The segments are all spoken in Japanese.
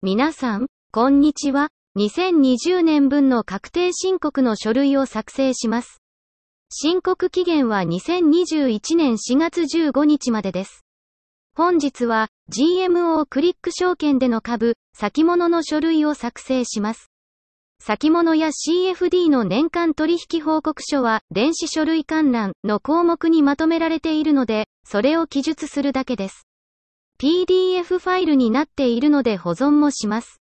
皆さん、こんにちは。2020年分の確定申告の書類を作成します。申告期限は2021年4月15日までです。本日は GMO クリック証券での株、先物の書類を作成します。先物や CFD の年間取引報告書は電子書類観覧の項目にまとめられているので、それを記述するだけです。PDF ファイルになっているので保存もします。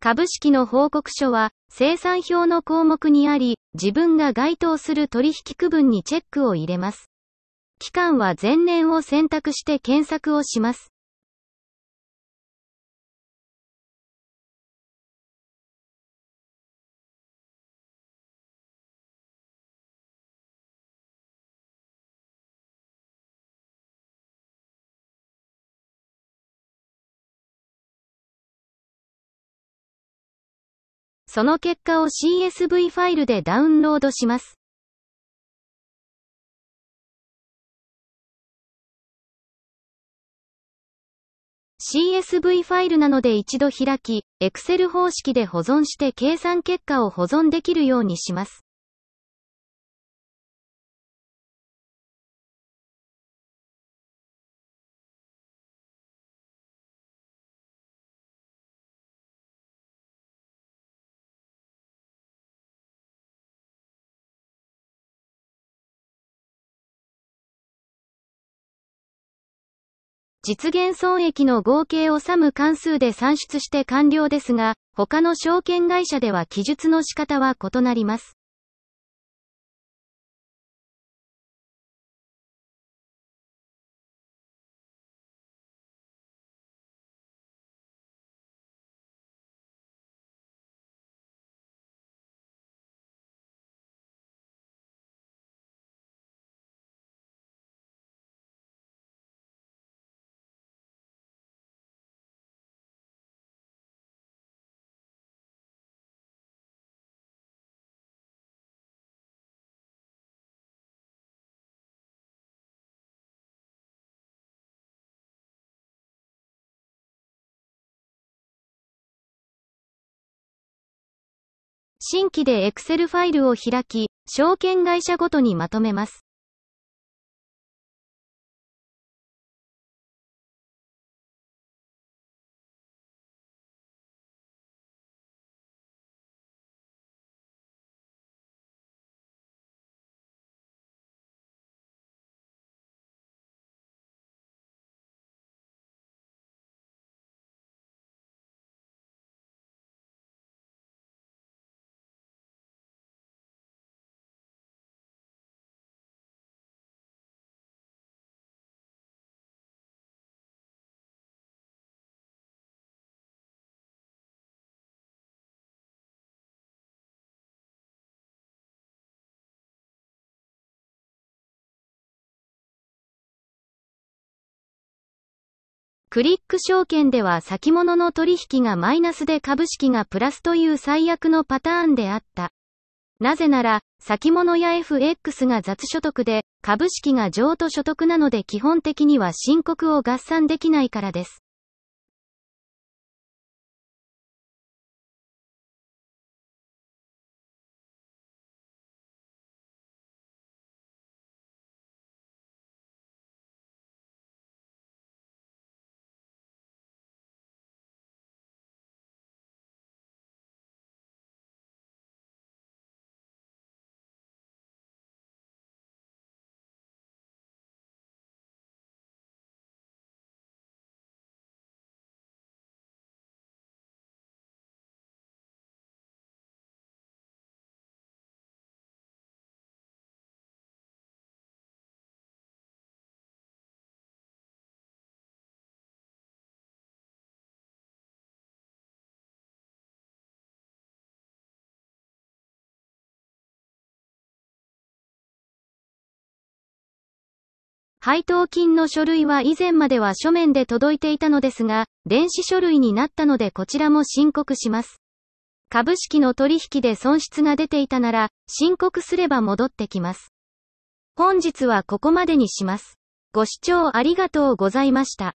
株式の報告書は、生産表の項目にあり、自分が該当する取引区分にチェックを入れます。期間は前年を選択して検索をします。その結果を CSV ファイルでダウンロードします。CSV ファイルなので一度開き、Excel 方式で保存して計算結果を保存できるようにします。実現損益の合計をサム関数で算出して完了ですが、他の証券会社では記述の仕方は異なります。新規で Excel ファイルを開き、証券会社ごとにまとめます。クリック証券では先物の取引がマイナスで株式がプラスという最悪のパターンであった。なぜなら、先物や FX が雑所得で、株式が譲渡所得なので基本的には申告を合算できないからです。配当金の書類は以前までは書面で届いていたのですが、電子書類になったのでこちらも申告します。株式の取引で損失が出ていたなら、申告すれば戻ってきます。本日はここまでにします。ご視聴ありがとうございました。